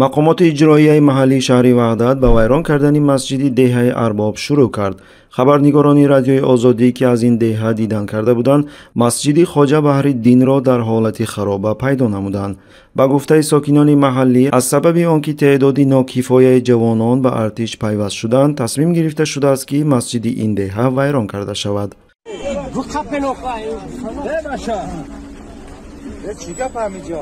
мақомоти иҷроияи маҳаллии шаҳри ваҳдат ба вайрон кардани масҷиди деҳаи арбоб шурӯъ кард хабарнигорони радиои озодӣ ки аз ин деҳа дидан карда буданд масҷиди хоҷа баҳриддинро дар ҳолати хароба пайдо намуданд ба гуфтаи сокинони маҳаллӣ аз сабаби он ки теъдоди нокифояи ҷавонон ба артиш пайваст шуданд тасмим гирифта шудааст ки масҷиди ин деҳа вайрон карда шавад چی گفت همینجا؟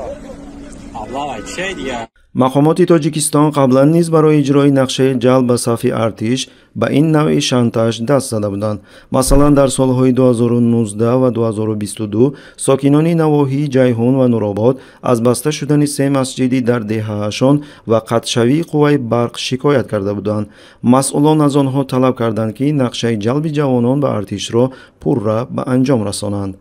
мақомоти тоҷикистон қаблан низ барои иҷрои нақшаи ҷалб ба сафи артиш ба ин навъи шантаж даст зада буданд масалан дар солҳои 2019 ва 2022 сокинони навоҳии ҷайҳун ва нуробод аз баста шудани се масҷиди дар деҳаашон ва қатъшавии қувваи барқ шикоят карда буданд масъулон аз онҳо талаб карданд ки нақшаи ҷалби ҷавонон ба артишро пурра ба анҷом расонанд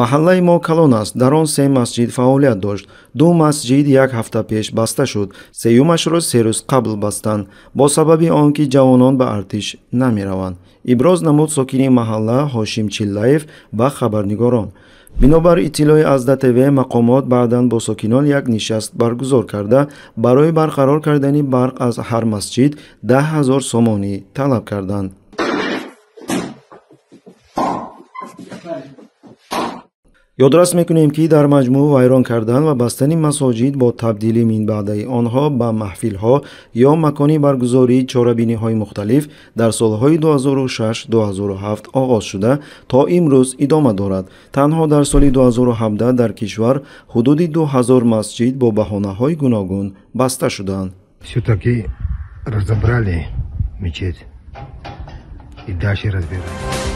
маҳаллаи мо калон аст дар он се масҷид фаъолият дошт ду масҷид як ҳафта пеш баста шуд сеюмашро се рӯз қабл бастанд бо сабаби он ки ҷавонон ба артиш намераванд иброз намуд сокини маҳалла ҳошим чиллаев ба хабарнигорон бинобар иттилои аздтв мақомот баъдан бо сокинон як нишаст баргузор карда барои барқарор кардани барқ аз ҳар масҷид даҳ ҳазор сомонӣ талаб карданд ёдрас мекунем ки дар маҷмӯ вайрон кардан ва бастани масоҷид бо табдили минбаъдаи онҳо ба маҳфилҳо ё макони баргузории чорабиниҳои мухталиф дар солҳои 206-207 оғоз шуда то имрӯз идома дорад танҳо дар соли 2017 дар кишвар ҳудуди 2000 масҷид бо баҳонаҳои гуногун баста шуданд всетаки разобрали мечед и даше разбирали